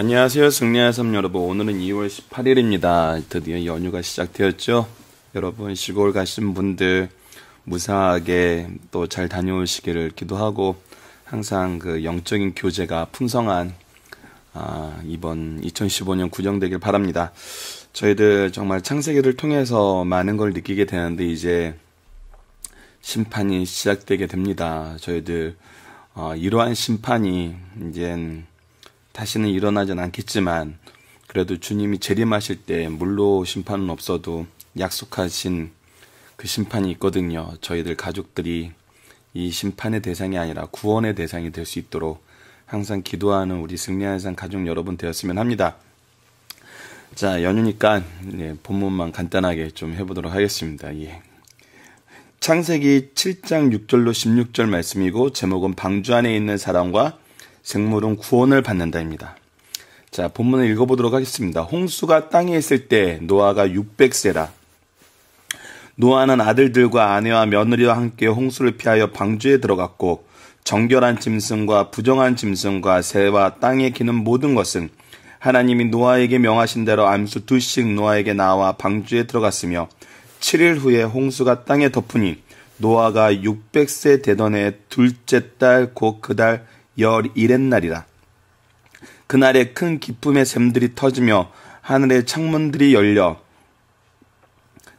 안녕하세요. 승리의 섬 여러분. 오늘은 2월 18일입니다. 드디어 연휴가 시작되었죠. 여러분 시골 가신 분들 무사하게 또 잘 다녀오시기를 기도하고 항상 그 영적인 교제가 풍성한 아, 이번 2015년 구정되길 바랍니다. 저희들 정말 창세기를 통해서 많은 걸 느끼게 되는데 이제 심판이 시작되게 됩니다. 저희들 어, 이러한 심판이 이젠 다시는 일어나진 않겠지만 그래도 주님이 재림하실 때 물로 심판은 없어도 약속하신 그 심판이 있거든요. 저희들 가족들이 이 심판의 대상이 아니라 구원의 대상이 될 수 있도록 항상 기도하는 우리 승리하는 상 가족 여러분 되었으면 합니다. 자, 연휴니까 예, 본문만 간단하게 좀 해보도록 하겠습니다. 예. 창세기 7장 6절로 16절 말씀이고 제목은 방주 안에 있는 사람과 생물은 구원을 받는다입니다. 자, 본문을 읽어보도록 하겠습니다. 홍수가 땅에 있을 때 노아가 600세라. 노아는 아들들과 아내와 며느리와 함께 홍수를 피하여 방주에 들어갔고 정결한 짐승과 부정한 짐승과 새와 땅에 기는 모든 것은 하나님이 노아에게 명하신 대로 암수 두씩 노아에게 나와 방주에 들어갔으며 7일 후에 홍수가 땅에 덮으니 노아가 600세 되던 해 둘째 달곧그달 열일의 날이라. 그날에 큰 기쁨의 샘들이 터지며 하늘의 창문들이 열려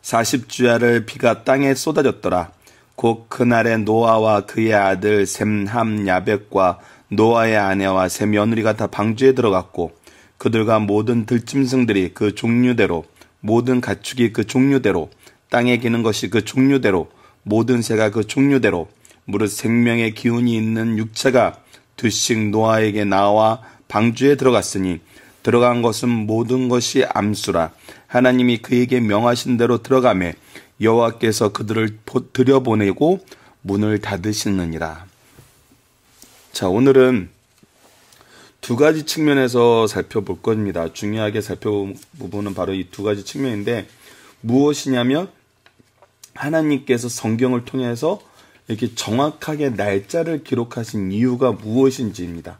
40주야를 비가 땅에 쏟아졌더라. 곧 그날에 노아와 그의 아들 샘함 야백과 노아의 아내와 세 며느리가 다 방주에 들어갔고 그들과 모든 들짐승들이 그 종류대로 모든 가축이 그 종류대로 땅에 기는 것이 그 종류대로 모든 새가 그 종류대로 무릇 생명의 기운이 있는 육체가 두씩 노아에게 나와 방주에 들어갔으니 들어간 것은 모든 것이 암수라 하나님이 그에게 명하신 대로 들어가매 여호와께서 그들을 들여보내고 문을 닫으시느니라. 자, 오늘은 두 가지 측면에서 살펴볼 겁니다. 중요하게 살펴 부분은 바로 이 두 가지 측면인데 무엇이냐면 하나님께서 성경을 통해서 이렇게 정확하게 날짜를 기록하신 이유가 무엇인지입니다.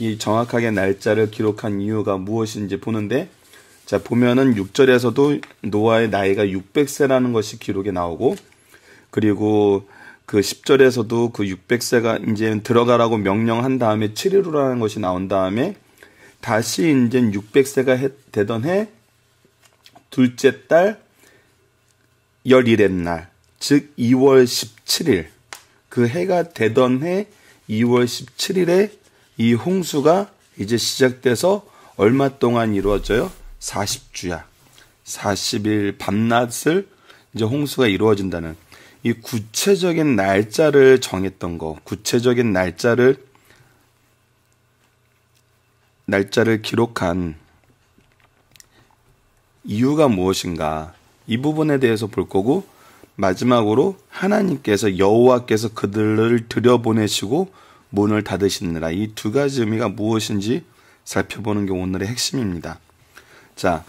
이 정확하게 날짜를 기록한 이유가 무엇인지 보는데 자 보면은 6절에서도 노아의 나이가 600세라는 것이 기록에 나오고 그리고 그 10절에서도 그 600세가 이제 들어가라고 명령한 다음에 7일 후라는 것이 나온 다음에 다시 이제 600세가 해, 되던 해 둘째 달 11의 날, 즉 2월 17일 그 해가 되던 해 2월 17일에 이 홍수가 이제 시작돼서 얼마 동안 이루어져요? 40주야. 40일 밤낮을 이제 홍수가 이루어진다는 이 구체적인 날짜를 정했던 거, 구체적인 날짜를 날짜를 기록한 이유가 무엇인가 이 부분에 대해서 볼 거고 마지막으로 하나님께서 여호와께서 그들을 들여보내시고 문을 닫으시느라 이 두 가지 의미가 무엇인지 살펴보는 게 오늘의 핵심입니다. 자,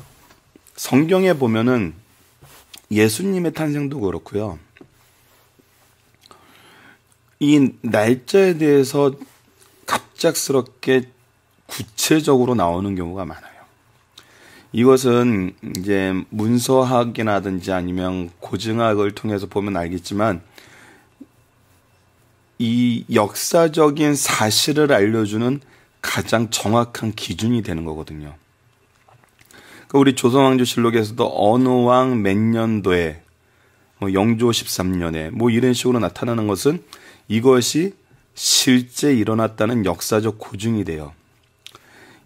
성경에 보면은 예수님의 탄생도 그렇고요. 이 날짜에 대해서 갑작스럽게 구체적으로 나오는 경우가 많아요. 이것은 이제 문서학이라든지 아니면 고증학을 통해서 보면 알겠지만 이 역사적인 사실을 알려주는 가장 정확한 기준이 되는 거거든요. 그러니까 우리 조선왕조실록에서도 어느 왕 몇 년도에 뭐 영조 13년에 뭐 이런 식으로 나타나는 것은 이것이 실제 일어났다는 역사적 고증이 돼요.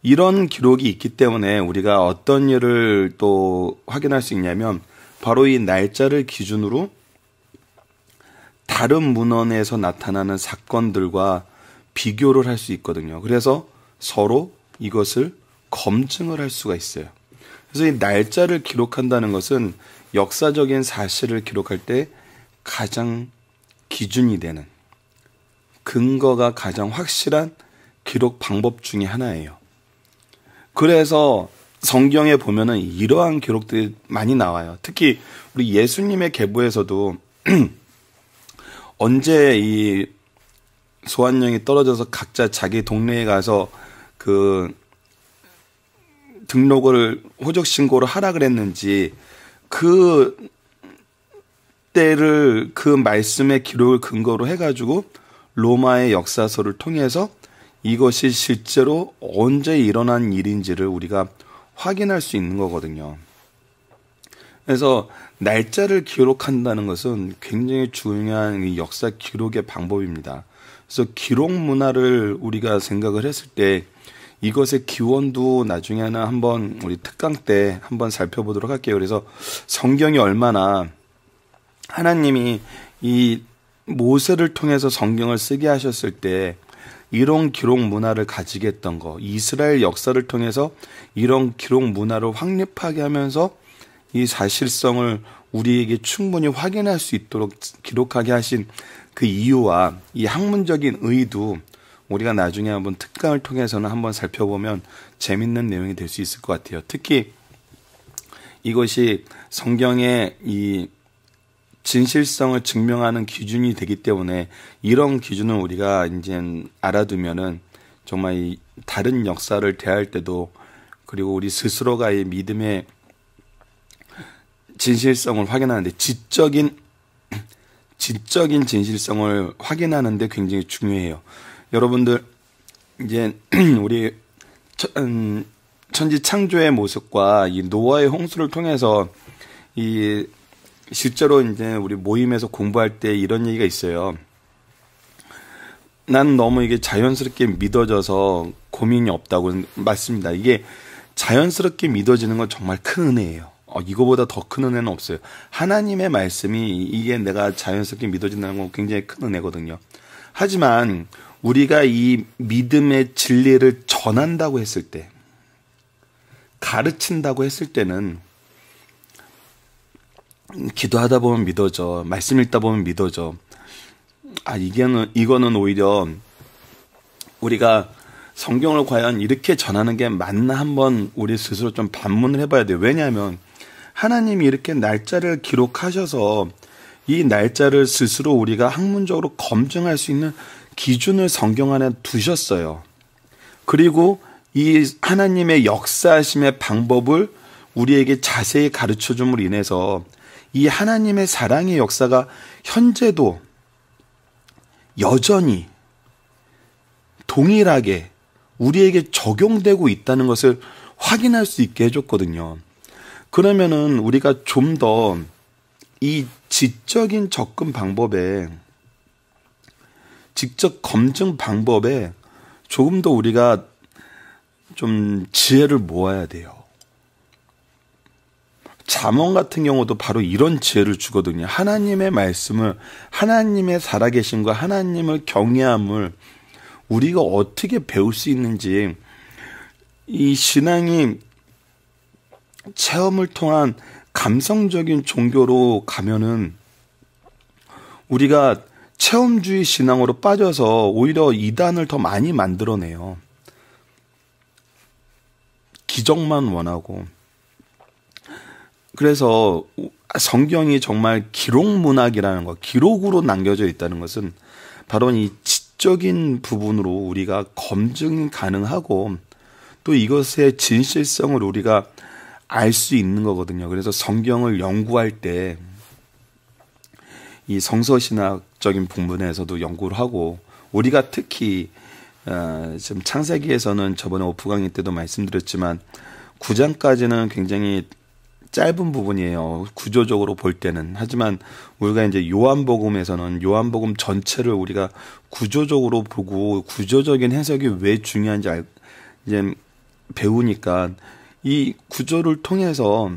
이런 기록이 있기 때문에 우리가 어떤 일을 또 확인할 수 있냐면 바로 이 날짜를 기준으로 다른 문헌에서 나타나는 사건들과 비교를 할 수 있거든요. 그래서 서로 이것을 검증을 할 수가 있어요. 그래서 이 날짜를 기록한다는 것은 역사적인 사실을 기록할 때 가장 기준이 되는 근거가 가장 확실한 기록 방법 중에 하나예요. 그래서 성경에 보면은 이러한 기록들이 많이 나와요. 특히 우리 예수님의 계보에서도 언제 이 소환령이 떨어져서 각자 자기 동네에 가서 그 등록을 호적 신고를 하라 그랬는지 그 때를 그 말씀의 기록을 근거로 해가지고 로마의 역사서를 통해서 이것이 실제로 언제 일어난 일인지를 우리가 확인할 수 있는 거거든요. 그래서 날짜를 기록한다는 것은 굉장히 중요한 역사 기록의 방법입니다. 그래서 기록 문화를 우리가 생각을 했을 때 이것의 기원도 나중에는 한번 우리 특강 때 한번 살펴보도록 할게요. 그래서 성경이 얼마나 하나님이 이 모세를 통해서 성경을 쓰게 하셨을 때 이런 기록 문화를 가지게 했던 거, 이스라엘 역사를 통해서 이런 기록 문화를 확립하게 하면서 이 사실성을 우리에게 충분히 확인할 수 있도록 기록하게 하신 그 이유와 이 학문적인 의도 우리가 나중에 한번 특강을 통해서는 한번 살펴보면 재밌는 내용이 될 수 있을 것 같아요. 특히 이것이 성경의 이 진실성을 증명하는 기준이 되기 때문에 이런 기준을 우리가 이제 알아두면은 정말 이 다른 역사를 대할 때도 그리고 우리 스스로가 이 믿음의 진실성을 확인하는데 지적인 지적인 진실성을 확인하는데 굉장히 중요해요. 여러분들 이제 우리 음, 천지 창조의 모습과 이 노아의 홍수를 통해서 이 실제로 이제 우리 모임에서 공부할 때 이런 얘기가 있어요. 난 너무 이게 자연스럽게 믿어져서 고민이 없다고 맞습니다. 이게 자연스럽게 믿어지는 건 정말 큰 은혜예요. 어, 이거보다 더 큰 은혜는 없어요. 하나님의 말씀이 이게 내가 자연스럽게 믿어진다는 건 굉장히 큰 은혜거든요. 하지만 우리가 이 믿음의 진리를 전한다고 했을 때, 가르친다고 했을 때는 기도하다 보면 믿어져. 말씀 읽다 보면 믿어져. 아, 이게는, 이거는 오히려 우리가 성경을 과연 이렇게 전하는 게 맞나 한번 우리 스스로 좀 반문을 해봐야 돼요. 왜냐하면 하나님이 이렇게 날짜를 기록하셔서 이 날짜를 스스로 우리가 학문적으로 검증할 수 있는 기준을 성경 안에 두셨어요. 그리고 이 하나님의 역사하심의 방법을 우리에게 자세히 가르쳐 줌으로 인해서 이 하나님의 사랑의 역사가 현재도 여전히 동일하게 우리에게 적용되고 있다는 것을 확인할 수 있게 해줬거든요. 그러면은 우리가 좀 더 이 지적인 접근 방법에 직접 검증 방법에 조금 더 우리가 좀 지혜를 모아야 돼요. 잠언 같은 경우도 바로 이런 지혜를 주거든요. 하나님의 말씀을 하나님의 살아계심과 하나님을 경외함을 우리가 어떻게 배울 수 있는지 이 신앙이 체험을 통한 감성적인 종교로 가면은 우리가 체험주의 신앙으로 빠져서 오히려 이단을 더 많이 만들어내요. 기적만 원하고 그래서 성경이 정말 기록 문학이라는 것, 기록으로 남겨져 있다는 것은 바로 이 지적인 부분으로 우리가 검증 이 가능하고 또 이것의 진실성을 우리가 알 수 있는 거거든요. 그래서 성경을 연구할 때 이 성서신학적인 부분에서도 연구를 하고 우리가 특히 어, 지금 창세기에서는 저번에 오프강의 때도 말씀드렸지만 9장까지는 굉장히 짧은 부분이에요. 구조적으로 볼 때는. 하지만 우리가 이제 요한복음에서는 요한복음 전체를 우리가 구조적으로 보고 구조적인 해석이 왜 중요한지 알, 이제 배우니까 이 구조를 통해서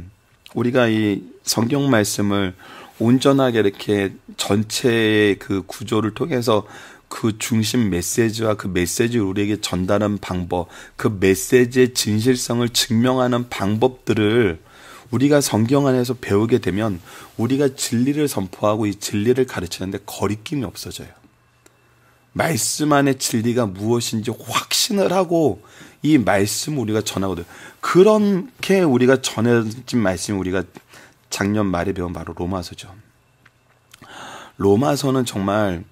우리가 이 성경 말씀을 온전하게 이렇게 전체의 그 구조를 통해서 그 중심 메시지와 그 메시지를 우리에게 전달하는 방법, 그 메시지의 진실성을 증명하는 방법들을 우리가 성경 안에서 배우게 되면 우리가 진리를 선포하고 이 진리를 가르치는데 거리낌이 없어져요. 말씀 안에 진리가 무엇인지 확신을 하고 이 말씀 우리가 전하고 돼요. 그렇게 우리가 전해진 말씀이 우리가 작년 말에 배운 바로 로마서죠. 로마서는 정말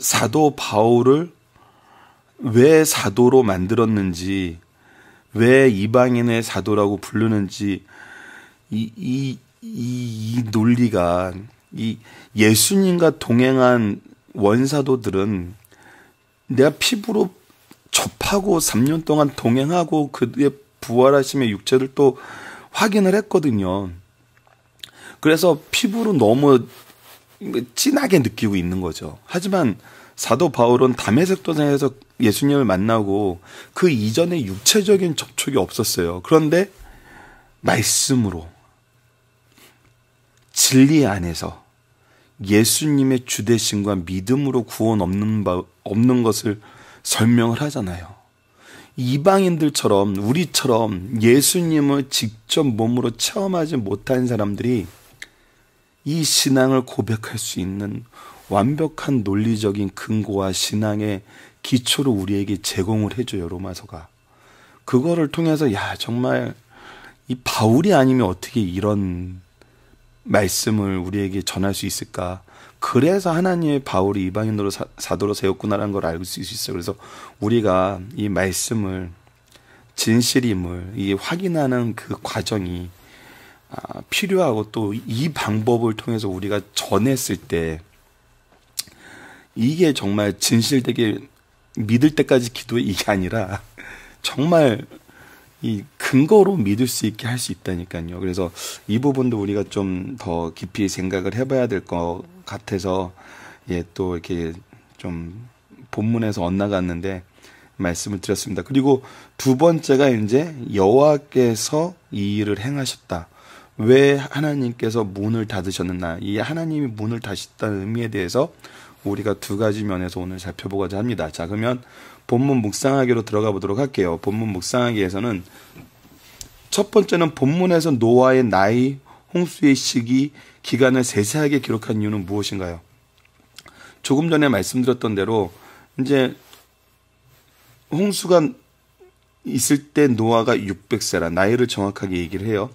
사도 바울을 왜 사도로 만들었는지 왜 이방인의 사도라고 부르는지 이, 이, 이, 이 논리가 이 예수님과 동행한 원사도들은 내가 피부로 접하고 3년 동안 동행하고 그의 부활하심의 육체를 또 확인을 했거든요. 그래서 피부로 너무 진하게 느끼고 있는 거죠. 하지만 사도 바울은 담에색 도상에서 예수님을 만나고 그 이전에 육체적인 접촉이 없었어요. 그런데 말씀으로 진리 안에서 예수님의 주대신과 믿음으로 구원 없는 바, 없는 것을 설명을 하잖아요. 이방인들처럼 우리처럼 예수님을 직접 몸으로 체험하지 못한 사람들이 이 신앙을 고백할 수 있는 완벽한 논리적인 근거와 신앙의 기초를 우리에게 제공을 해줘요 로마서가 그거를 통해서 야 정말 이 바울이 아니면 어떻게 이런 말씀을 우리에게 전할 수 있을까? 그래서 하나님의 바울이 이방인으로 사, 도로 세웠구나라는 걸 알 수 있어요. 그래서 우리가 이 말씀을 진실임을 이 확인하는 그 과정이 아, 필요하고 또 이 방법을 통해서 우리가 전했을 때 이게 정말 진실되게 믿을 때까지 기도해 이게 아니라 정말 이 근거로 믿을 수 있게 할 수 있다니까요. 그래서 이 부분도 우리가 좀 더 깊이 생각을 해봐야 될 것 같아서 예, 또 이렇게 좀 본문에서 엇나갔는데 말씀을 드렸습니다. 그리고 두 번째가 이제 여호와께서 이 일을 행하셨다. 왜 하나님께서 문을 닫으셨느냐? 이 하나님이 문을 닫았다는 의미에 대해서 우리가 두 가지 면에서 오늘 살펴보고자 합니다. 자, 그러면 본문 묵상하기로 들어가 보도록 할게요. 본문 묵상하기에서는 첫 번째는 본문에서 노아의 나이, 홍수의 시기, 기간을 세세하게 기록한 이유는 무엇인가요? 조금 전에 말씀드렸던 대로 이제 홍수가 있을 때 노아가 600세라 나이를 정확하게 얘기를 해요.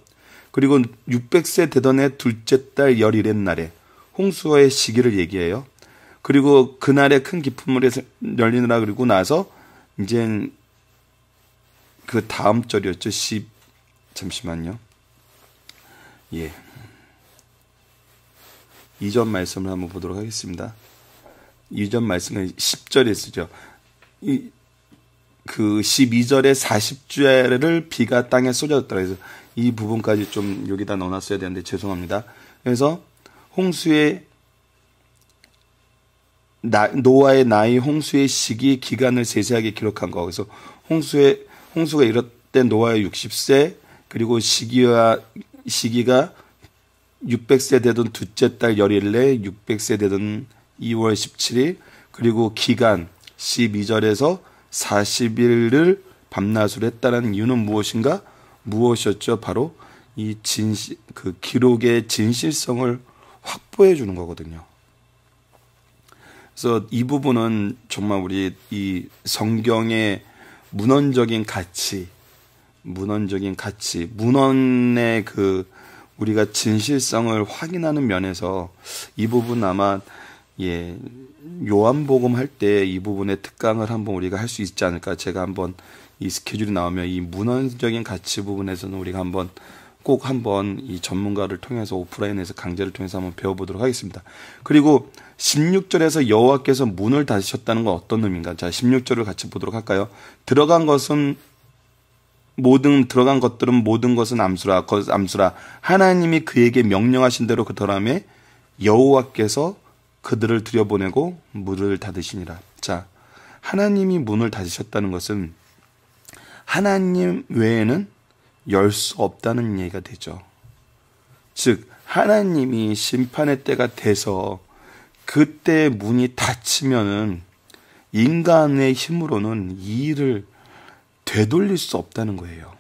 그리고 600세 되던 해 둘째 달 열일의 날에 홍수의 시기를 얘기해요. 그리고 그날의 큰 기품을 열리느라 그리고 나서 이제 그 다음 절이었죠. 10 잠시만요. 예. 이전 말씀을 한번 보도록 하겠습니다. 이전 말씀은 10절에 쓰죠. 이, 그 12절에 40주를 비가 땅에 쏟아졌다 그해서이 부분까지 좀 여기다 넣어놨어야 되는데 죄송합니다. 그래서 홍수의 나, 노아의 나이 홍수의 시기 기간을 세세하게 기록한 거. 그래서 홍수의 홍수가 이럴때 노아의 60세 그리고 시기와 시기가 600세 되던 둘째 달 열일에 600세 되던 2월 17일 그리고 기간 12절에서 40일을 밤낮으로 했다는 이유는 무엇인가? 무엇이었죠? 바로 이 진실 그 기록의 진실성을 확보해 주는 거거든요. 그래서 이 부분은 정말 우리 이 성경의 문헌적인 가치, 문헌적인 가치, 문헌의 그 우리가 진실성을 확인하는 면에서 이 부분 아마 예 요한복음 할 때 이 부분의 특강을 한번 우리가 할 수 있지 않을까 제가 한번 이 스케줄이 나오면 이 문헌적인 가치 부분에서는 우리가 한번 꼭 한번 이 전문가를 통해서 오프라인에서 강제를 통해서 한번 배워보도록 하겠습니다. 그리고 16절에서 여호와께서 문을 닫으셨다는 건 어떤 의미인가? 자, 16절을 같이 보도록 할까요? 들어간 것은 모든 들어간 것들은 모든 것은 암수라 암수라 하나님이 그에게 명령하신 대로 그더라에 여호와께서 그들을 들여보내고 문을 닫으시니라. 자, 하나님이 문을 닫으셨다는 것은 하나님 외에는 열수 없다는 얘기가 되죠. 즉, 하나님이 심판의 때가 돼서 그때 문이 닫히면은 인간의 힘으로는 이 일을 되돌릴 수 없다는 거예요.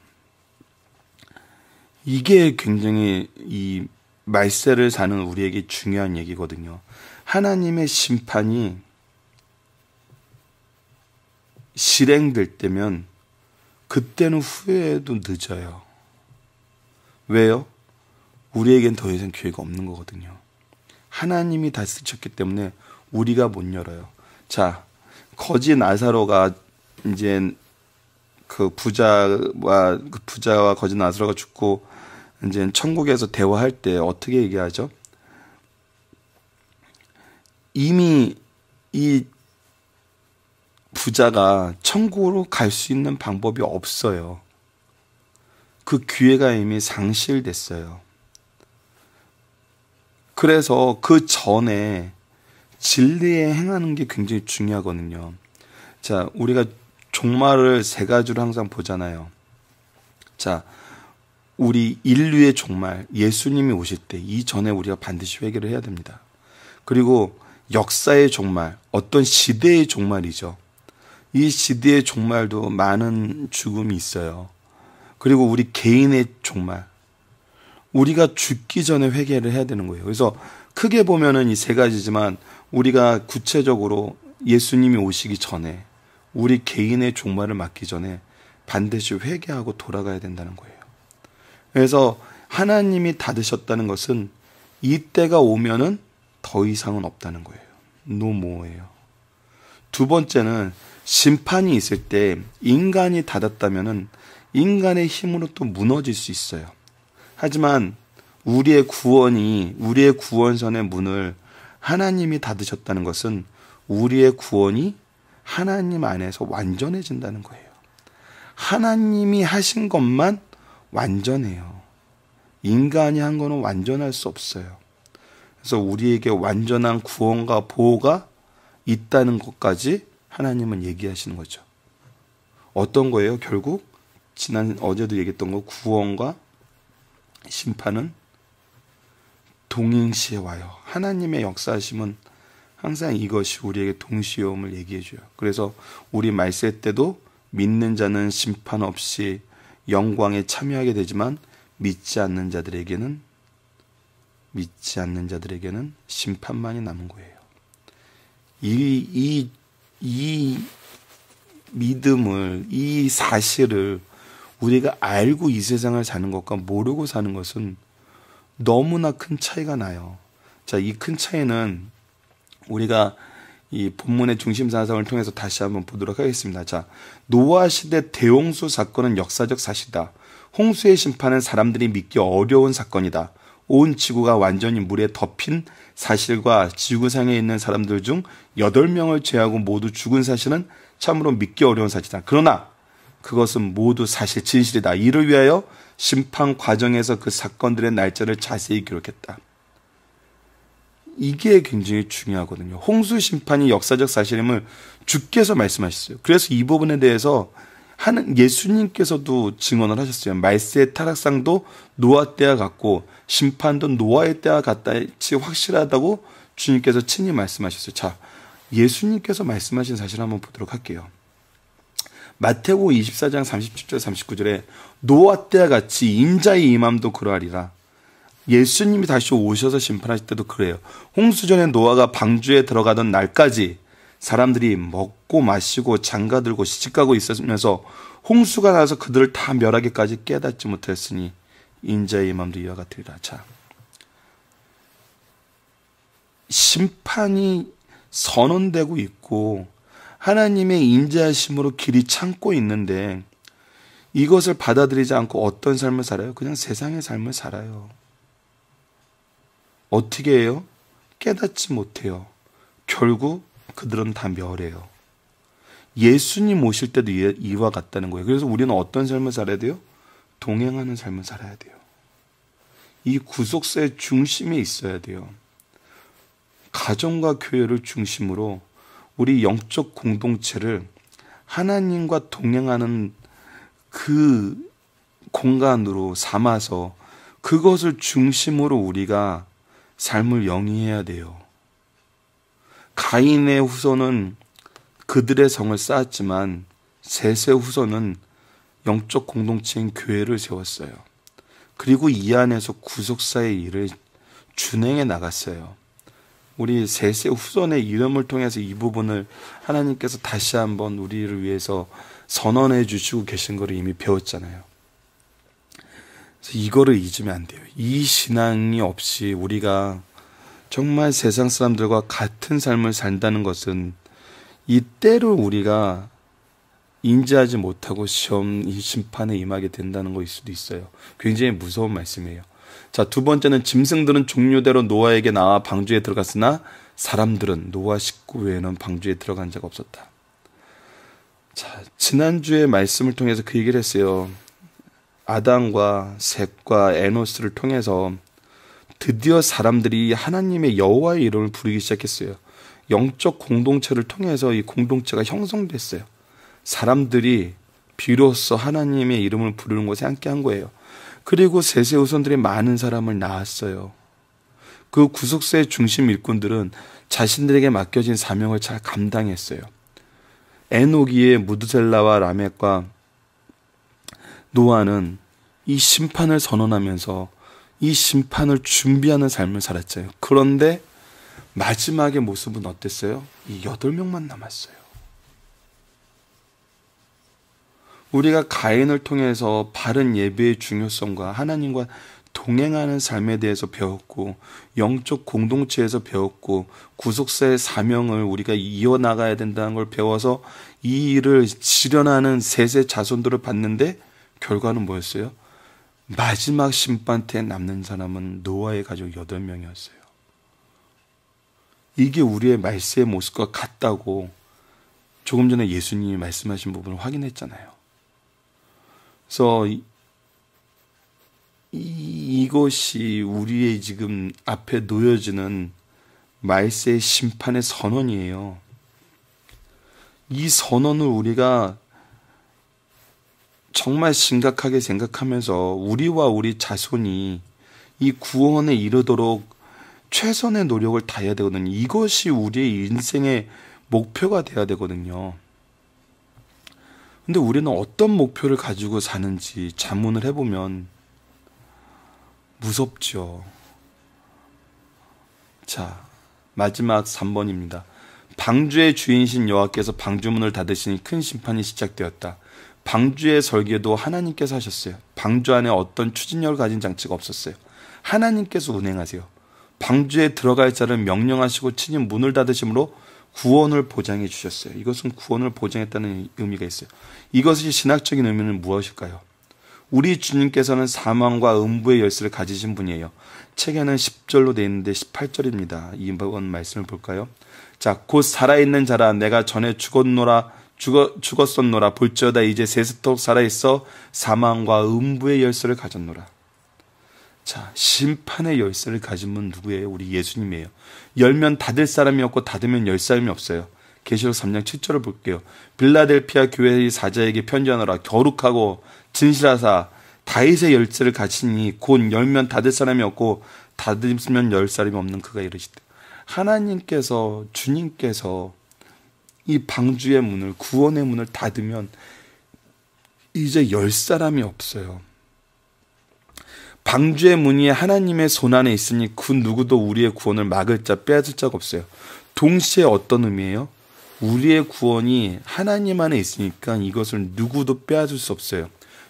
이게 굉장히 이 말세를 사는 우리에게 중요한 얘기거든요. 하나님의 심판이 실행될 때면 그때는 후회해도 늦어요. 왜요? 우리에겐 더 이상 기회가 없는 거거든요. 하나님이 다스쳤기 때문에 우리가 못 열어요. 자, 거지 나사로가 이제 그 부자와 그 부자와 거지 나사로가 죽고 이제 천국에서 대화할 때 어떻게 얘기하죠? 이미 이 부자가 천국으로 갈 수 있는 방법이 없어요. 그 기회가 이미 상실됐어요. 그래서 그 전에 진리에 행하는 게 굉장히 중요하거든요. 자, 우리가 종말을 세 가지로 항상 보잖아요. 자, 우리 인류의 종말, 예수님이 오실 때 이전에 우리가 반드시 회개를 해야 됩니다. 그리고 역사의 종말, 어떤 시대의 종말이죠. 이 시대의 종말도 많은 죽음이 있어요. 그리고 우리 개인의 종말. 우리가 죽기 전에 회개를 해야 되는 거예요. 그래서 크게 보면은 이 세 가지지만 우리가 구체적으로 예수님이 오시기 전에 우리 개인의 종말을 맞기 전에 반드시 회개하고 돌아가야 된다는 거예요. 그래서 하나님이 닫으셨다는 것은 이때가 오면은 더 이상은 없다는 거예요. 노모예요. 두 번째는 심판이 있을 때 인간이 닫았다면 인간의 힘으로 또 무너질 수 있어요. 하지만 우리의 구원이 우리의 구원선의 문을 하나님이 닫으셨다는 것은 우리의 구원이 하나님 안에서 완전해진다는 거예요. 하나님이 하신 것만 완전해요. 인간이 한 거는 완전할 수 없어요. 그래서 우리에게 완전한 구원과 보호가 있다는 것까지 하나님은 얘기하시는 거죠. 어떤 거예요? 결국 지난 어제도 얘기했던 거 구원과 심판은 동행시에 와요. 하나님의 역사하심은 항상 이것이 우리에게 동시에 옴을 얘기해 줘요. 그래서 우리 말세 때도 믿는 자는 심판 없이 영광에 참여하게 되지만 믿지 않는 자들에게는 믿지 않는 자들에게는 심판만이 남은 거예요. 이, 이이 믿음을, 이 사실을 우리가 알고 이 세상을 사는 것과 모르고 사는 것은 너무나 큰 차이가 나요. 자, 이 큰 차이는 우리가 이 본문의 중심 사상을 통해서 다시 한번 보도록 하겠습니다. 자, 노아 시대 대홍수 사건은 역사적 사실이다. 홍수의 심판은 사람들이 믿기 어려운 사건이다. 온 지구가 완전히 물에 덮인 사실과 지구상에 있는 사람들 중 8명을 제하고 모두 죽은 사실은 참으로 믿기 어려운 사실이다. 그러나 그것은 모두 사실 진실이다. 이를 위하여 심판 과정에서 그 사건들의 날짜를 자세히 기록했다. 이게 굉장히 중요하거든요. 홍수 심판이 역사적 사실임을 주께서 말씀하셨어요. 그래서 이 부분에 대해서 하는 예수님께서도 증언을 하셨어요. 말세의 타락상도 노아 때와 같고 심판도 노아의 때와 같다지 확실하다고 주님께서 친히 말씀하셨어요. 자, 예수님께서 말씀하신 사실 한번 보도록 할게요. 마태고 24장 37절 39절에 노아 때와 같이 인자의 임함도 그러하리라. 예수님이 다시 오셔서 심판하실 때도 그래요. 홍수전에 노아가 방주에 들어가던 날까지 사람들이 먹고 마시고 장가 들고 시집 가고 있었으면서 홍수가 나서 그들을 다 멸하기까지 깨닫지 못했으니 인자의 마음도 이와 같으리라. 자. 심판이 선언되고 있고 하나님의 인자심으로 길이 참고 있는데 이것을 받아들이지 않고 어떤 삶을 살아요? 그냥 세상의 삶을 살아요. 어떻게 해요? 깨닫지 못해요. 결국 그들은 다 멸해요. 예수님 오실 때도 이와 같다는 거예요. 그래서 우리는 어떤 삶을 살아야 돼요? 동행하는 삶을 살아야 돼요. 이 구속사의 중심에 있어야 돼요. 가정과 교회를 중심으로 우리 영적 공동체를 하나님과 동행하는 그 공간으로 삼아서 그것을 중심으로 우리가 삶을 영위해야 돼요. 가인의 후손은 그들의 성을 쌓았지만 셋의 후손은 영적 공동체인 교회를 세웠어요. 그리고 이 안에서 구속사의 일을 준행해 나갔어요. 우리 셋의 후손의 이름을 통해서 이 부분을 하나님께서 다시 한번 우리를 위해서 선언해 주시고 계신 것을 이미 배웠잖아요. 그래서 이거를 잊으면 안 돼요. 이 신앙이 없이 우리가 정말 세상 사람들과 같은 삶을 산다는 것은 이때로 우리가 인지하지 못하고 시험 심판에 임하게 된다는 것일 수도 있어요. 굉장히 무서운 말씀이에요. 자, 두 번째는 짐승들은 종류대로 노아에게 나와 방주에 들어갔으나 사람들은 노아 식구 외에는 방주에 들어간 적 없었다. 자, 지난주에 말씀을 통해서 그 얘기를 했어요. 아담과 셋과 에노스를 통해서 드디어 사람들이 하나님의 여호와의 이름을 부르기 시작했어요. 영적 공동체를 통해서 이 공동체가 형성됐어요. 사람들이 비로소 하나님의 이름을 부르는 것에 함께 한 거예요. 그리고 세세 우선들이 많은 사람을 낳았어요. 그 구속사의 중심 일꾼들은 자신들에게 맡겨진 사명을 잘 감당했어요. 에노기의 무드셀라와 라멕과 노아는 이 심판을 선언하면서 이 심판을 준비하는 삶을 살았잖아요. 그런데 마지막의 모습은 어땠어요? 이 여덟 명만 남았어요. 우리가 가인을 통해서 바른 예배의 중요성과 하나님과 동행하는 삶에 대해서 배웠고 영적 공동체에서 배웠고 구속사의 사명을 우리가 이어나가야 된다는 걸 배워서 이 일을 지현하는 세세 자손들을 봤는데 결과는 뭐였어요? 마지막 심판 때 남는 사람은 노아의 가족 8명이었어요. 이게 우리의 말세의 모습과 같다고 조금 전에 예수님이 말씀하신 부분을 확인했잖아요. 그래서 이, 이것이 우리의 지금 앞에 놓여지는 말세의 심판의 선언이에요. 이 선언을 우리가 정말 심각하게 생각하면서 우리와 우리 자손이 이 구원에 이르도록 최선의 노력을 다해야 되거든요. 이것이 우리의 인생의 목표가 돼야 되거든요. 근데 우리는 어떤 목표를 가지고 사는지 자문을 해보면 무섭죠. 자, 마지막 3번입니다. 방주의 주인신 여호와께서 방주문을 닫으시니 큰 심판이 시작되었다. 방주의 설계도 하나님께서 하셨어요. 방주 안에 어떤 추진력을 가진 장치가 없었어요. 하나님께서 운행하세요. 방주에 들어갈 자를 명령하시고 친히 문을 닫으심으로 구원을 보장해 주셨어요. 이것은 구원을 보장했다는 의미가 있어요. 이것이 신학적인 의미는 무엇일까요? 우리 주님께서는 사망과 음부의 열쇠를 가지신 분이에요. 책에는 10절로 되어 있는데 18절입니다. 이번 말씀을 볼까요? 자, 곧 살아있는 자라 내가 전에 죽었노라 죽어, 죽었었노라 볼지어다 이제 세스톡 살아있어 사망과 음부의 열쇠를 가졌노라. 자, 심판의 열쇠를 가진 분 누구예요? 우리 예수님이에요. 열면 닫을 사람이 없고 닫으면 열 사람이 없어요. 계시록 3장 7절을 볼게요. 빌라델피아 교회의 사자에게 편지하노라 겨룩하고 진실하사 다윗의 열쇠를 가지니 곧 열면 닫을 사람이 없고 닫으면 열 사람이 없는 그가 이르시되 하나님께서 주님께서 이 방주의 문을 구원의 문을 닫으면 이제 열 사람이 없어요. 방주의 문이 하나님의 손 안에 있으니 그 누구도 우리의 구원을 막을 자 빼앗을 자가 없어요. 동시에 어떤 의미예요? 우리의 구원이 하나님 안에 있으니까 이것을 누구도 빼앗을 수 없어요.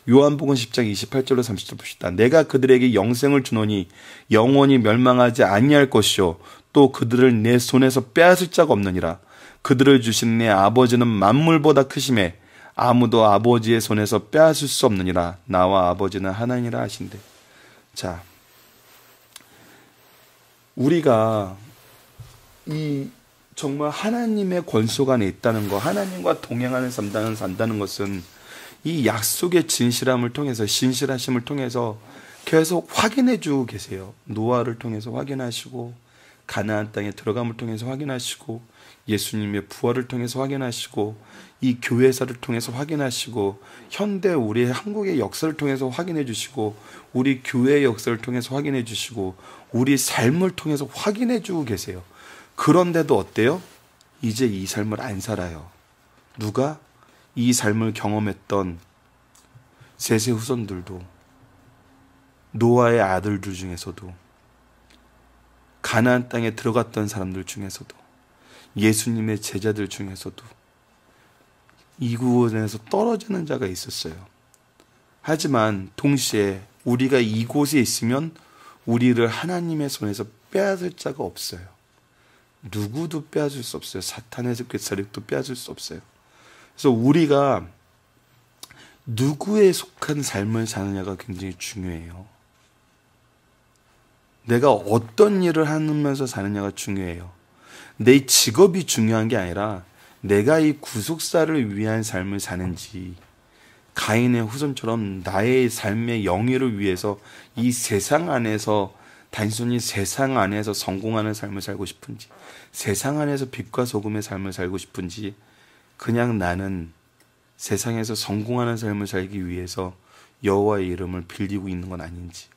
요한복음 10장 28절로 30절 봅시다. 내가 그들에게 영생을 주노니 영원히 멸망하지 아니할 것이요 또 그들을 내 손에서 빼앗을 자가 없느니라. 그들을 주신 내 아버지는 만물보다 크심에 아무도 아버지의 손에서 빼앗을 수 없느니라 나와 아버지는 하나님이라 하신대. 자, 우리가 이 정말 하나님의 권속 안에 있다는 것, 하나님과 동행하는 산다는 산다는 것은 이 약속의 진실함을 통해서 진실하심을 통해서 계속 확인해 주고 계세요. 노아를 통해서 확인하시고 가나안 땅에 들어감을 통해서 확인하시고 예수님의 부활을 통해서 확인하시고 이 교회사를 통해서 확인하시고 현대 우리 한국의 역사를 통해서 확인해 주시고 우리 교회의 역사를 통해서 확인해 주시고 우리 삶을 통해서 확인해 주고 계세요. 그런데도 어때요? 이제 이 삶을 안 살아요. 누가 이 삶을 경험했던 세세 후손들도 노아의 아들들 중에서도 가나안 땅에 들어갔던 사람들 중에서도 예수님의 제자들 중에서도 이 구원에서 떨어지는 자가 있었어요. 하지만 동시에 우리가 이곳에 있으면 우리를 하나님의 손에서 빼앗을 자가 없어요. 누구도 빼앗을 수 없어요. 사탄의 그 세력도 빼앗을 수 없어요. 그래서 우리가 누구에 속한 삶을 사느냐가 굉장히 중요해요. 내가 어떤 일을 하면서 사느냐가 중요해요. 내 직업이 중요한 게 아니라 내가 이 구속사를 위한 삶을 사는지 가인의 후손처럼 나의 삶의 영예를 위해서 이 세상 안에서 단순히 세상 안에서 성공하는 삶을 살고 싶은지 세상 안에서 빛과 소금의 삶을 살고 싶은지 그냥 나는 세상에서 성공하는 삶을 살기 위해서 여호와의 이름을 빌리고 있는 건 아닌지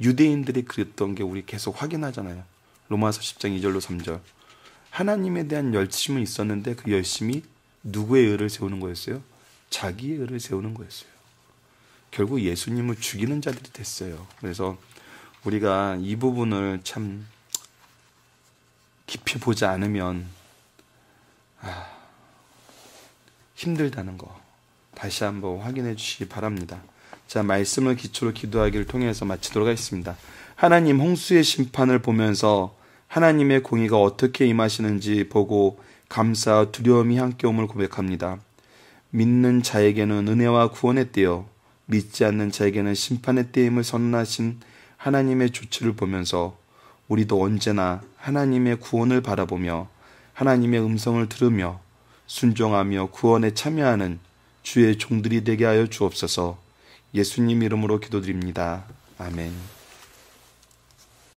유대인들이 그랬던 게 우리 계속 확인하잖아요. 로마서 10장 2절로 3절. 하나님에 대한 열심은 있었는데 그 열심이 누구의 의를 세우는 거였어요? 자기의 의를 세우는 거였어요. 결국 예수님을 죽이는 자들이 됐어요. 그래서 우리가 이 부분을 참 깊이 보지 않으면 아, 힘들다는 거 다시 한번 확인해 주시기 바랍니다. 자, 말씀을 기초로 기도하기를 통해서 마치도록 하겠습니다. 하나님 홍수의 심판을 보면서 하나님의 공의가 어떻게 임하시는지 보고 감사 두려움이 함께 옴을 고백합니다. 믿는 자에게는 은혜와 구원의 때요. 믿지 않는 자에게는 심판의 때임을 선언하신 하나님의 조치를 보면서 우리도 언제나 하나님의 구원을 바라보며 하나님의 음성을 들으며 순종하며 구원에 참여하는 주의 종들이 되게 하여 주옵소서. 예수님 이름으로 기도드립니다. 아멘.